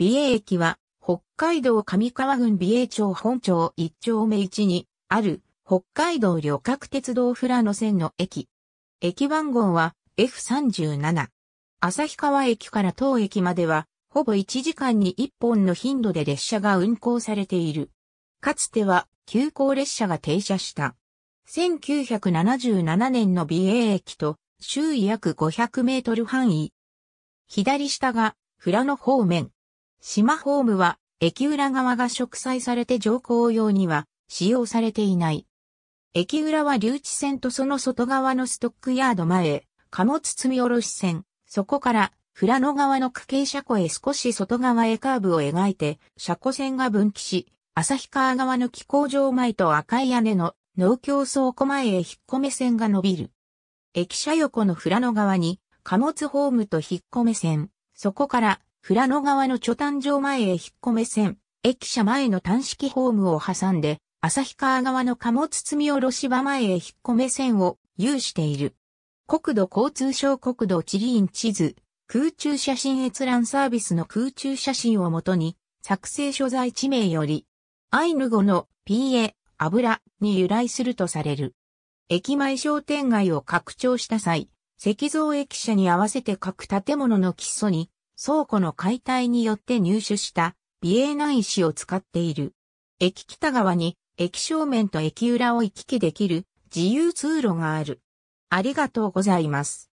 美瑛駅は、北海道上川郡美瑛町本町一丁目一に、ある、北海道旅客鉄道フラノ線の駅。駅番号は F37。旭川駅から当駅までは、ほぼ1時間に1本の頻度で列車が運行されている。かつては、急行列車が停車した。1977年の美瑛駅と、周囲約500メートル範囲。左下が、フラノ方面。島ホームは駅裏側が植栽されて乗降用には使用されていない。駅裏は留置線とその外側のストックヤード前貨物積み下ろし線、そこから富良野側の区形車庫へ少し外側へカーブを描いて、車庫線が分岐し、旭川側の気候場前と赤い屋根の農協倉庫前へ引っ込め線が伸びる。駅舎横の富良野側に貨物ホームと引っ込め線、そこから富良野川の貯炭場前へ引っ込め線、駅舎前の短式ホームを挟んで、旭川側の貨物積み下ろし場前へ引っ込め線を有している。国土交通省国土地理院地図、空中写真閲覧サービスの空中写真をもとに、作成所在地名より、アイヌ語の PA、油に由来するとされる。駅前商店街を拡張した際、石造駅舎に合わせて各建物の基礎に倉庫の解体によって入手した美瑛南石を使っている。駅北側に駅正面と駅裏を行き来できる自由通路がある。ありがとうございます。